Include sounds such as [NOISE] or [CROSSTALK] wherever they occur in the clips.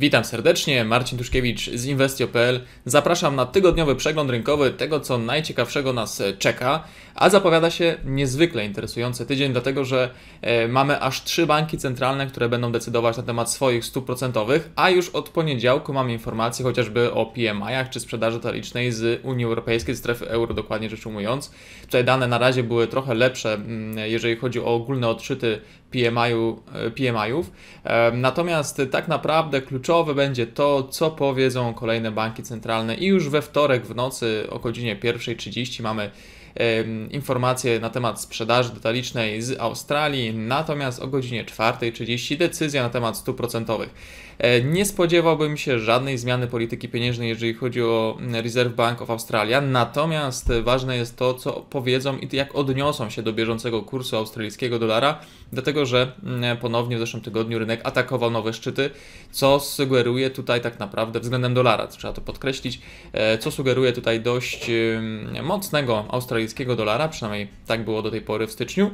Witam serdecznie, Marcin Tuszkiewicz z Investio.pl. Zapraszam na tygodniowy przegląd rynkowy tego, co najciekawszego nas e, czeka, a zapowiada się niezwykle interesujący tydzień, dlatego że e, mamy aż trzy banki centralne, które będą decydować na temat swoich stóp procentowych, a już od poniedziałku mamy informacje chociażby o PMI-ach czy sprzedaży detalicznej z Unii Europejskiej, z strefy euro dokładnie rzecz ujmując. Tutaj dane na razie były trochę lepsze, mm, jeżeli chodzi o ogólne odczyty PMI-ów. E, PMI Natomiast tak naprawdę kluczowe będzie to, co powiedzą kolejne banki centralne i już we wtorek w nocy o godzinie 1.30 mamy informacje na temat sprzedaży detalicznej z Australii, natomiast o godzinie 4.30 decyzja na temat stóp procentowych. E, nie spodziewałbym się żadnej zmiany polityki pieniężnej, jeżeli chodzi o mm, Reserve Bank of Australia, natomiast ważne jest to, co powiedzą i jak odniosą się do bieżącego kursu australijskiego dolara, dlatego że mm, ponownie w zeszłym tygodniu rynek atakował nowe szczyty, co sugeruje tutaj tak naprawdę względem dolara, trzeba to podkreślić, e, co sugeruje tutaj dość mm, mocnego australijskiego dolara, przynajmniej tak było do tej pory w styczniu.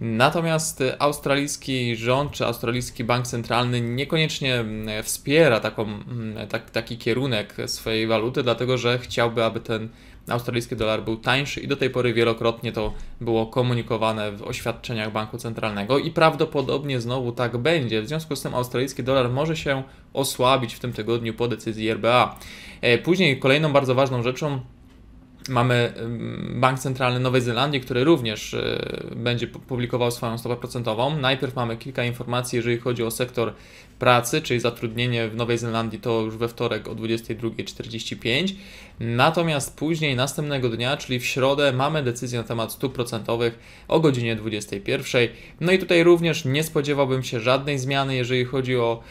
Natomiast australijski rząd czy australijski bank centralny niekoniecznie mm, wspiera taką, mm, tak, taki kierunek swojej waluty, dlatego że chciałby, aby ten australijski dolar był tańszy i do tej pory wielokrotnie to było komunikowane w oświadczeniach banku centralnego i prawdopodobnie znowu tak będzie. W związku z tym australijski dolar może się osłabić w tym tygodniu po decyzji RBA. E, później kolejną bardzo ważną rzeczą Mamy Bank Centralny Nowej Zelandii, który również e, będzie publikował swoją stopę procentową. Najpierw mamy kilka informacji, jeżeli chodzi o sektor pracy, czyli zatrudnienie w Nowej Zelandii to już we wtorek o 22.45. Natomiast później, następnego dnia, czyli w środę, mamy decyzję na temat stóp procentowych o godzinie 21.00. No i tutaj również nie spodziewałbym się żadnej zmiany, jeżeli chodzi o,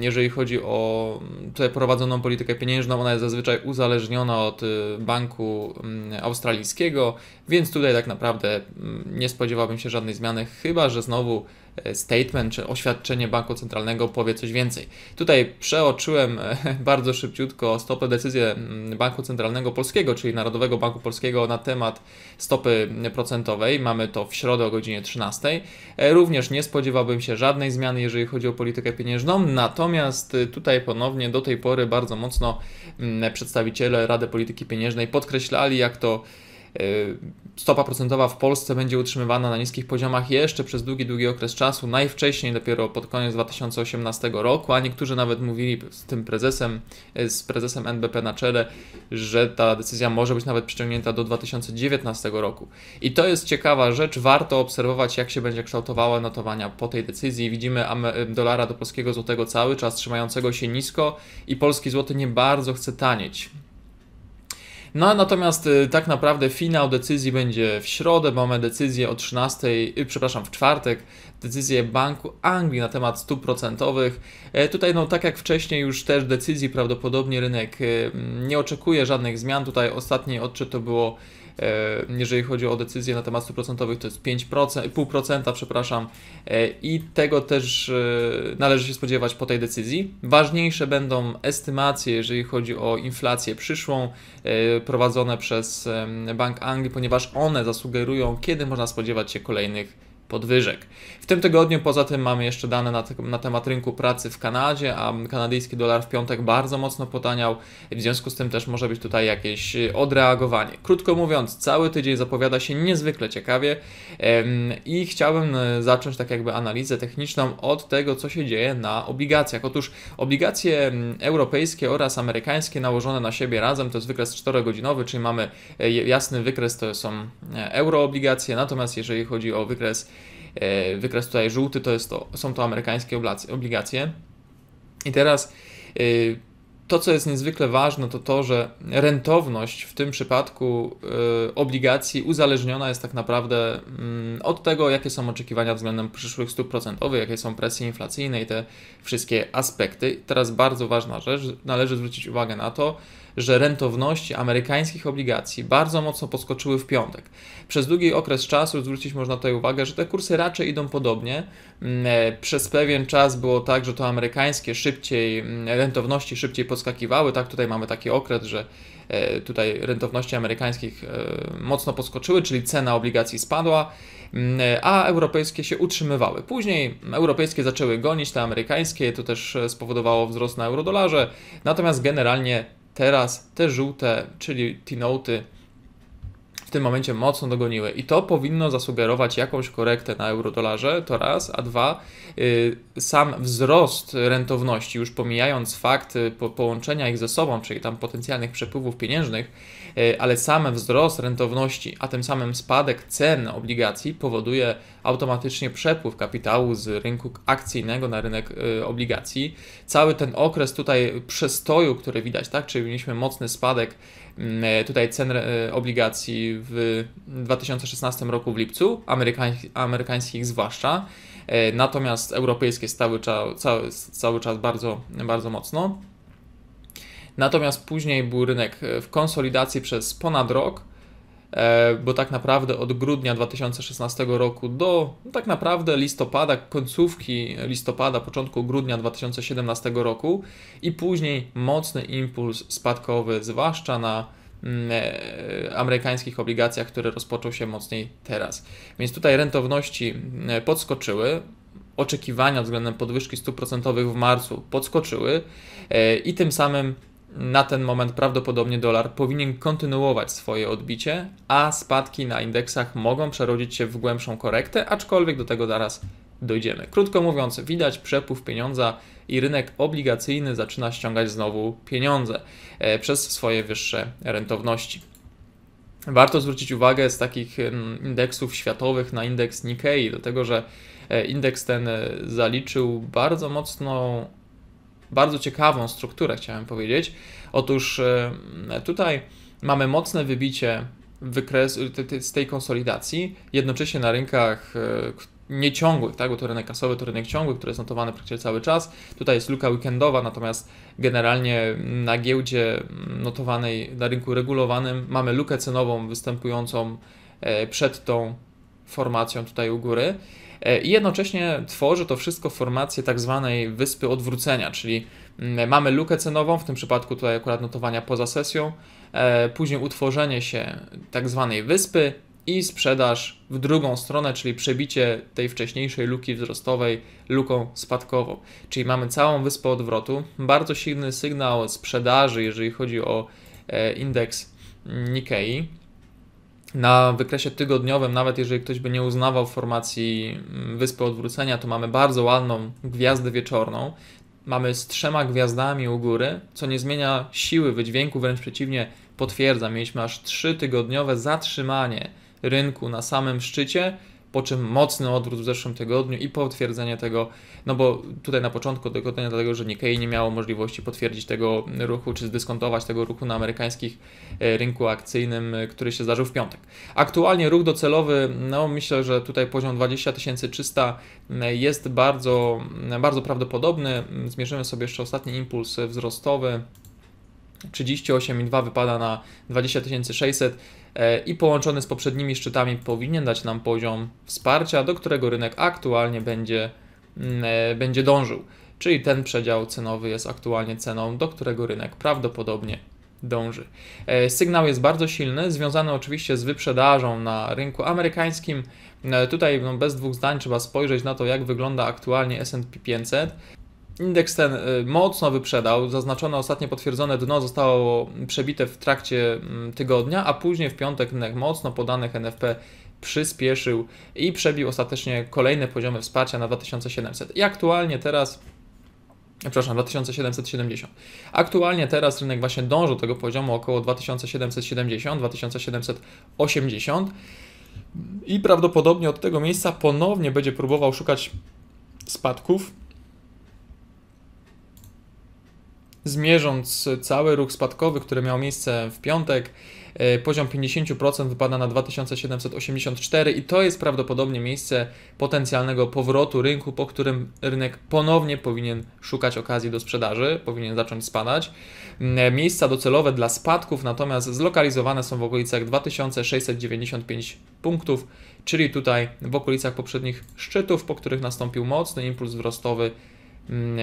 jeżeli chodzi o tutaj prowadzoną politykę pieniężną. Ona jest zazwyczaj uzależniona od e, banku rynku mm, australijskiego, więc tutaj tak naprawdę mm, nie spodziewałbym się żadnej zmiany, chyba że znowu E, statement czy oświadczenie banku centralnego powie coś więcej. Tutaj przeoczyłem e, [LAUGHS] bardzo szybciutko stopę decyzję mm, Banku Centralnego Polskiego, czyli Narodowego Banku Polskiego na temat stopy mm, procentowej. Mamy to w środę o godzinie 13. E, również nie spodziewałbym się żadnej zmiany, jeżeli chodzi o politykę pieniężną. Natomiast tutaj ponownie do tej pory bardzo mocno mm, przedstawiciele Rady Polityki Pieniężnej podkreślali, jak to stopa procentowa w Polsce będzie utrzymywana na niskich poziomach jeszcze przez długi, długi okres czasu, najwcześniej dopiero pod koniec 2018 roku, a niektórzy nawet mówili z tym prezesem, e, z prezesem NBP na czele, że ta decyzja może być nawet przyciągnięta do 2019 roku. I to jest ciekawa rzecz, warto obserwować jak się będzie kształtowały notowania po tej decyzji. Widzimy e, dolara do polskiego złotego cały czas trzymającego się nisko i polski złoty nie bardzo chce tanieć. No natomiast y, tak naprawdę finał decyzji będzie w środę. Mamy decyzję o 13, y, przepraszam, w czwartek decyzję Banku Anglii na temat stóp procentowych. E, tutaj, no tak jak wcześniej już też decyzji, prawdopodobnie rynek y, nie oczekuje żadnych zmian. Tutaj ostatni odczyt to było E, jeżeli chodzi o decyzje na temat stóp procentowych, to jest 5%, 0,5%, przepraszam, e, i tego też e, należy się spodziewać po tej decyzji. Ważniejsze będą estymacje, jeżeli chodzi o inflację przyszłą, prowadzone przez Bank Anglii, ponieważ one zasugerują, kiedy można spodziewać się kolejnych podwyżek. W tym tygodniu poza tym mamy jeszcze dane na, na, temat rynku pracy w Kanadzie, a kanadyjski dolar w piątek bardzo mocno potaniał, w związku z tym też może być tutaj jakieś y, odreagowanie. Krótko mówiąc, cały tydzień zapowiada się niezwykle ciekawie i chciałbym y, zacząć tak jakby analizę techniczną od tego, co się dzieje na obligacjach. Otóż obligacje europejskie oraz amerykańskie nałożone na siebie razem to jest wykres 4-godzinowy, czyli mamy e, jasny wykres, to są e, euroobligacje, natomiast jeżeli chodzi o wykres E, wykres tutaj żółty to, jest to są to amerykańskie obligacje. I teraz e, to, co jest niezwykle ważne, to to, że rentowność w tym przypadku e, obligacji uzależniona jest tak naprawdę mm, od tego, jakie są oczekiwania względem przyszłych stóp procentowych, jakie są presje inflacyjne i te wszystkie aspekty. Teraz bardzo ważna rzecz, należy zwrócić uwagę na to, że rentowności amerykańskich obligacji bardzo mocno poskoczyły w piątek. Przez długi okres czasu zwrócić można tutaj uwagę, że te kursy raczej idą podobnie. Mm, e, przez pewien czas było tak, że to amerykańskie szybciej, mm, rentowności szybciej podskakiwały. Tak, tutaj mamy taki okres, że e, tutaj rentowności amerykańskich e, mocno poskoczyły, czyli cena obligacji spadła, mm, a europejskie się utrzymywały. Później europejskie zaczęły gonić te amerykańskie, to też spowodowało wzrost na eurodolarze, natomiast generalnie Teraz te żółte, czyli T-Noty, w tym momencie mocno dogoniły. I to powinno zasugerować jakąś korektę na eurodolarze, to raz, a dwa, y, sam wzrost rentowności, już pomijając fakt y, połączenia ich ze sobą, czyli tam potencjalnych przepływów pieniężnych, y, ale sam wzrost rentowności, a tym samym spadek cen obligacji powoduje automatycznie przepływ kapitału z rynku akcyjnego na rynek obligacji. Cały ten okres tutaj przestoju, który widać, tak, czyli mieliśmy mocny spadek Mm, e, tutaj cen e, obligacji w 2016 roku w lipcu, amerykańskich, amerykańskich zwłaszcza, e, natomiast europejskie stały cały, cały czas bardzo, bardzo mocno. Natomiast później był rynek w konsolidacji przez ponad rok, E, bo tak naprawdę od grudnia 2016 roku do no tak naprawdę listopada, końcówki listopada, początku grudnia 2017 roku i później mocny impuls spadkowy, zwłaszcza na mm, e, amerykańskich obligacjach, który rozpoczął się mocniej teraz. Więc tutaj rentowności mm, e, podskoczyły, oczekiwania względem podwyżki stóp procentowych w marcu podskoczyły i tym samym na ten moment prawdopodobnie dolar powinien kontynuować swoje odbicie, a spadki na indeksach mogą przerodzić się w głębszą korektę, aczkolwiek do tego zaraz dojdziemy. Krótko mówiąc, widać przepływ pieniądza i rynek obligacyjny zaczyna ściągać znowu pieniądze e, przez swoje wyższe rentowności. Warto zwrócić uwagę z takich indeksów światowych na indeks Nikkei, dlatego że e, indeks ten e, zaliczył bardzo mocną bardzo ciekawą strukturę, chciałem powiedzieć. Otóż e, tutaj mamy mocne wybicie wykres, z tej konsolidacji, jednocześnie na rynkach e, nieciągłych, tak? bo to rynek kasowy to rynek ciągły, który jest notowany praktycznie cały czas. Tutaj jest luka weekendowa, natomiast generalnie na giełdzie mm, notowanej na rynku regulowanym mamy lukę cenową występującą e, przed tą formacją tutaj u góry. E, i jednocześnie tworzy to wszystko formację tak zwanej wyspy odwrócenia, czyli mm, mamy lukę cenową, w tym przypadku tutaj akurat notowania poza sesją, e, później utworzenie się tak zwanej wyspy i sprzedaż w drugą stronę, czyli przebicie tej wcześniejszej luki wzrostowej luką spadkową. Czyli mamy całą wyspę odwrotu, bardzo silny sygnał sprzedaży, jeżeli chodzi o e, indeks Nikkei na wykresie tygodniowym, nawet jeżeli ktoś by nie uznawał formacji mm, Wyspy Odwrócenia, to mamy bardzo ładną gwiazdę wieczorną. Mamy z trzema gwiazdami u góry, co nie zmienia siły wydźwięku, wręcz przeciwnie, potwierdza. Mieliśmy aż trzy tygodniowe zatrzymanie rynku na samym szczycie, po czym mocny odwrót w zeszłym tygodniu i potwierdzenie tego, no bo tutaj na początku tygodnia, dlatego że Nikkei nie miało możliwości potwierdzić tego ruchu, czy zdyskontować tego ruchu na amerykańskich e, rynku akcyjnym, e, który się zdarzył w piątek. Aktualnie ruch docelowy, no myślę, że tutaj poziom 20 300 e, jest bardzo, bardzo prawdopodobny. Zmierzymy sobie jeszcze ostatni impuls wzrostowy. 38,2 wypada na 600 e, i połączony z poprzednimi szczytami powinien dać nam poziom wsparcia, do którego rynek aktualnie będzie, mm, e, będzie dążył. Czyli ten przedział cenowy jest aktualnie ceną, do którego rynek prawdopodobnie dąży. E, sygnał jest bardzo silny, związany oczywiście z wyprzedażą na rynku amerykańskim. Tutaj no, bez dwóch zdań trzeba spojrzeć na to, jak wygląda aktualnie SP 500. Indeks ten y, mocno wyprzedał. Zaznaczone ostatnie potwierdzone dno zostało przebite w trakcie mm, tygodnia, a później w piątek rynek mocno podanych NFP przyspieszył i przebił ostatecznie kolejne poziomy wsparcia na 2700. I aktualnie teraz przepraszam, 2770. Aktualnie teraz rynek właśnie dąży do tego poziomu około 2770, 2780 i prawdopodobnie od tego miejsca ponownie będzie próbował szukać spadków Zmierząc cały ruch spadkowy, który miał miejsce w piątek, e, poziom 50% wypada na 2784 i to jest prawdopodobnie miejsce potencjalnego powrotu rynku, po którym rynek ponownie powinien szukać okazji do sprzedaży, powinien zacząć spadać. Mm, e, miejsca docelowe dla spadków natomiast zlokalizowane są w okolicach 2695 punktów, czyli tutaj w okolicach poprzednich szczytów, po których nastąpił mocny impuls wzrostowy Mm,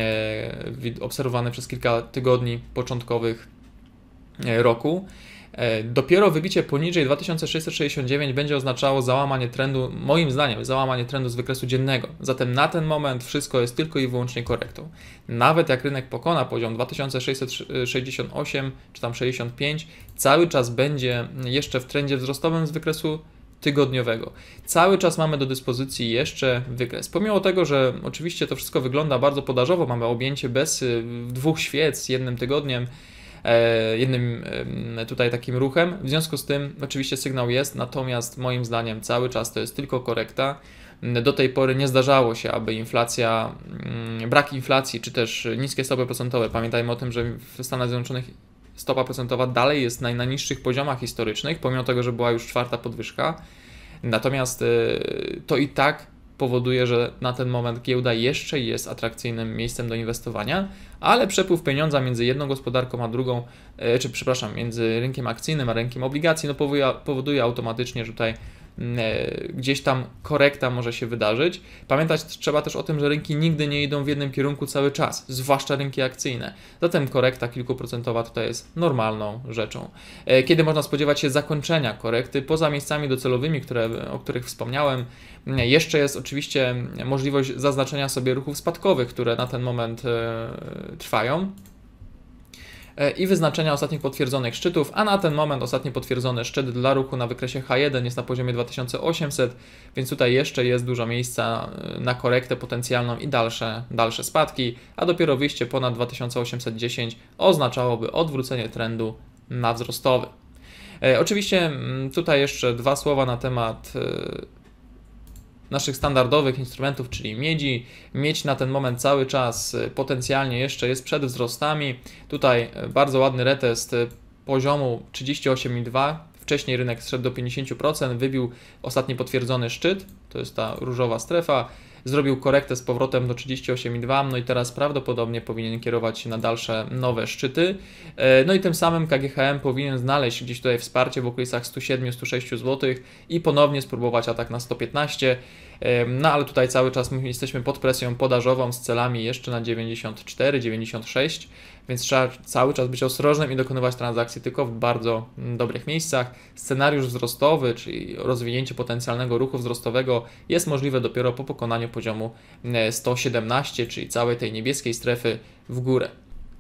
e, obserwowane przez kilka tygodni początkowych e, roku. E, dopiero wybicie poniżej 2669 będzie oznaczało załamanie trendu, moim zdaniem, załamanie trendu z wykresu dziennego. Zatem na ten moment wszystko jest tylko i wyłącznie korektą. Nawet jak rynek pokona poziom 2668 czy tam 65, cały czas będzie jeszcze w trendzie wzrostowym z wykresu tygodniowego. Cały czas mamy do dyspozycji jeszcze wykres. Pomimo tego, że oczywiście to wszystko wygląda bardzo podażowo, mamy objęcie bez y, dwóch świec jednym tygodniem, e, jednym tutaj takim ruchem. W związku z tym oczywiście sygnał jest, natomiast moim zdaniem cały czas to jest tylko korekta. Do tej pory nie zdarzało się, aby inflacja, mm, brak inflacji czy też niskie stopy procentowe, pamiętajmy o tym, że w Stanach Zjednoczonych stopa procentowa dalej jest na najniższych poziomach historycznych, pomimo tego, że była już czwarta podwyżka. Natomiast e, to i tak powoduje, że na ten moment giełda jeszcze jest atrakcyjnym miejscem do inwestowania, ale przepływ pieniądza między jedną gospodarką a drugą, e, czy przepraszam, między rynkiem akcyjnym a rynkiem obligacji, no powoduje, powoduje automatycznie, że tutaj Mm, e, gdzieś tam korekta może się wydarzyć. Pamiętać trzeba też o tym, że rynki nigdy nie idą w jednym kierunku cały czas, zwłaszcza rynki akcyjne. Zatem korekta kilkuprocentowa tutaj jest normalną rzeczą. E, kiedy można spodziewać się zakończenia korekty? Poza miejscami docelowymi, które, o których wspomniałem, mm, jeszcze jest oczywiście mm, możliwość zaznaczenia sobie ruchów spadkowych, które na ten moment e, trwają. E, i wyznaczenia ostatnich potwierdzonych szczytów, a na ten moment ostatni potwierdzony szczyt dla ruchu na wykresie H1 jest na poziomie 2800, więc tutaj jeszcze jest dużo miejsca e, na korektę potencjalną i dalsze, dalsze spadki, a dopiero wyjście ponad 2810 oznaczałoby odwrócenie trendu na wzrostowy. E, oczywiście mm, tutaj jeszcze dwa słowa na temat naszych standardowych instrumentów, czyli miedzi. Miedź na ten moment cały czas y, potencjalnie jeszcze jest przed wzrostami. Tutaj y, bardzo ładny retest y, poziomu 38,2. Wcześniej rynek zszedł do 50%, wybił ostatni potwierdzony szczyt, to jest ta różowa strefa. Zrobił korektę z powrotem do 38,2, no i teraz prawdopodobnie powinien kierować się na dalsze nowe szczyty. E, no i tym samym KGHM powinien znaleźć gdzieś tutaj wsparcie w okolicach 107-106 zł i ponownie spróbować atak na 115. No ale tutaj cały czas jesteśmy pod presją podażową z celami jeszcze na 94, 96, więc trzeba cały czas być ostrożnym i dokonywać transakcji tylko w bardzo mm, dobrych miejscach. Scenariusz wzrostowy, czyli rozwinięcie potencjalnego ruchu wzrostowego jest możliwe dopiero po pokonaniu poziomu 117, e, czyli całej tej niebieskiej strefy w górę.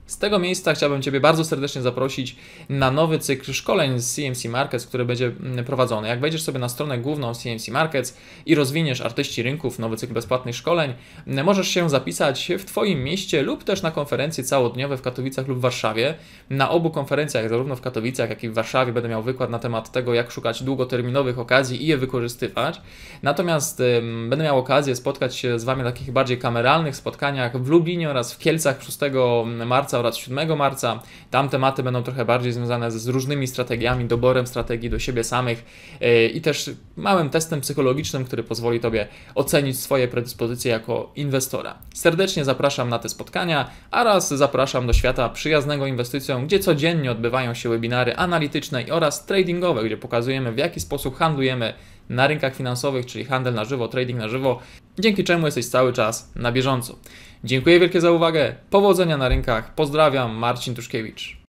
Z tego miejsca chciałbym Ciebie bardzo serdecznie zaprosić na nowy cykl szkoleń z CMC Markets, który będzie mm, prowadzony. Jak wejdziesz sobie na stronę główną CMC Markets i rozwiniesz artyści rynków, nowy cykl bezpłatnych szkoleń, mm, możesz się zapisać w Twoim mieście lub też na konferencje całodniowe w Katowicach lub w Warszawie. Na obu konferencjach, zarówno w Katowicach, jak i w Warszawie, będę miał wykład na temat tego, jak szukać długoterminowych okazji i je wykorzystywać. Natomiast ym, będę miał okazję spotkać się z Wami na takich bardziej kameralnych spotkaniach w Lublinie oraz w Kielcach 6 mm, marca marca oraz 7 marca. Tam tematy będą trochę bardziej związane z różnymi strategiami, doborem strategii do siebie samych e, i też małym testem psychologicznym, który pozwoli Tobie ocenić swoje predyspozycje jako inwestora. Serdecznie zapraszam na te spotkania oraz zapraszam do świata przyjaznego inwestycjom, gdzie codziennie odbywają się webinary analityczne oraz tradingowe, gdzie pokazujemy w jaki sposób handlujemy na rynkach finansowych, czyli handel na żywo, trading na żywo, dzięki czemu jesteś cały czas na bieżąco. Dziękuję wielkie za uwagę. Powodzenia na rynkach. Pozdrawiam, Marcin Tuszkiewicz.